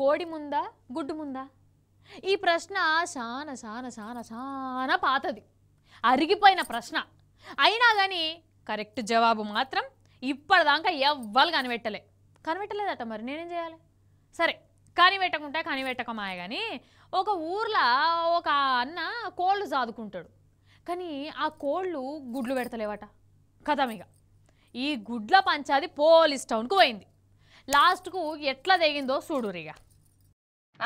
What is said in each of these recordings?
కోడి ముందా గుడ్డు ముందా ఈ ప్రశ్న సాన సాన సాన సాన పాతది అరిగిపోయిన ప్రశ్న అయినా కానీ కరెక్ట్ జవాబు మాత్రం ఇప్పటిదాకా ఎవ్వరు కనిపెట్టలే కనిపెట్టలేదట మరి నేనేం చేయాలి సరే కనిపెట్టకుంటే కనిపెట్టకమాయ కానీ ఒక ఊర్లో ఒక అన్న కోళ్ళు సాదుకుంటాడు కానీ ఆ కోళ్ళు గుడ్లు పెడతలేవట కథమిగా ఈ గుడ్ల పంచాది పోలీస్ టౌన్కు పోయింది లాస్ట్కు ఎట్లా తెగిందో చూడురిగా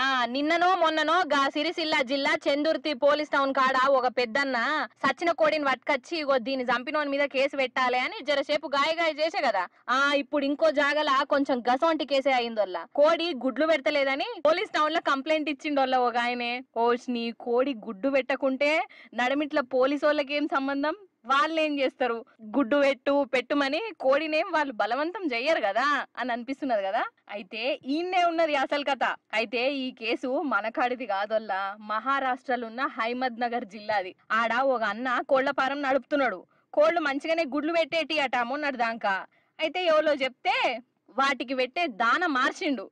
ఆ నిన్ననో మొన్ననో గా సిరిసిల్ల జిల్లా చందుర్తి పోలీస్ టౌన్ కాడ ఒక పెద్దన్న సచిన కోడిని పట్టుకొచ్చి ఇగో దీన్ని చంపినోని మీద కేసు పెట్టాలి అని జరసేపు గాయగాయ చేసే కదా ఆ ఇప్పుడు ఇంకో జాగల కొంచెం గసొంటి కేసే అయిందోళ్ళ కోడి గుడ్లు పెడతలేదని పోలీస్ టౌన్ లో కంప్లైంట్ ఇచ్చిండోళ్ళ ఒక ఆయనే ఓ నీ కోడి గుడ్డు పెట్టకుంటే నడమిట్ల పోలీసు వాళ్ళకి ఏం సంబంధం వాళ్ళు ఏం చేస్తారు గుడ్డు పెట్టు పెట్టుమని కోడినేం వాళ్ళు బలవంతం చెయ్యరు కదా అని అనిపిస్తున్నది కదా అయితే ఈయన్నే ఉన్నది అసలు కథ అయితే ఈ కేసు మనకాడిది కాదొల్లా మహారాష్ట్రలో ఉన్న హైమద్ నగర్ జిల్లాది ఆడ ఒక అన్న కోళ్ల ఫారం నడుపుతున్నాడు కోళ్ళు మంచిగానే గుడ్లు పెట్టేటి అట అమ్మన్నాడు దాకా అయితే ఎవరో చెప్తే వాటికి పెట్టే దాన మార్చిండు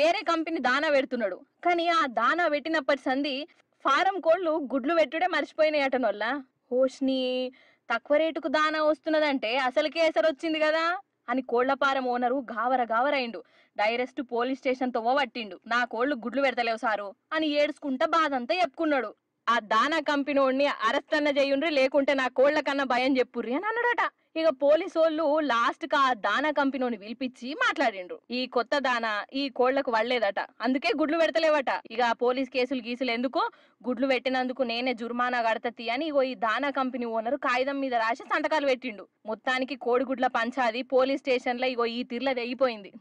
వేరే కంపెనీ దాన పెడుతున్నాడు కానీ ఆ దాన పెట్టినప్పటి సంది ఫారం కోళ్ళు గుడ్లు పెట్టుడే మర్చిపోయినాయి అటనొల్ల హోష్ని తక్కువ రేటుకు దానా వస్తున్నదంటే అసలుకే ఎసరు వచ్చింది కదా అని కోళ్లపారం ఓనరు గావర గావరైండు డైరెస్ట్ పోలీస్ స్టేషన్ తో పట్టిండు నా కోళ్లు గుడ్లు పెడతలేవు సారు అని బాధ బాధంతా చెప్పుకున్నాడు ఆ దానా కంపెనీ అరెస్ట్ అన్న చేయుండ్రి లేకుంటే నా కోళ్ల కన్నా భయం చెప్పుర్రి అని అన్నాడట ఇక పోలీసు వాళ్ళు లాస్ట్ కా దానా కంపెనీని పిలిపించి మాట్లాడిండ్రు ఈ కొత్త దానా ఈ కోళ్లకు వల్లేదట అందుకే గుడ్లు పెడతలేవట ఇక పోలీస్ కేసులు గీసులు ఎందుకు గుడ్లు పెట్టినందుకు నేనే జుర్మానా కడతతి అని ఇగో ఈ దానా కంపెనీ ఓనర్ కాగితం మీద రాసి సంతకాలు పెట్టిండు మొత్తానికి కోడిగుడ్ల పంచాది పోలీస్ స్టేషన్ లో ఇగో ఈ తిర్ల తెగిపోయింది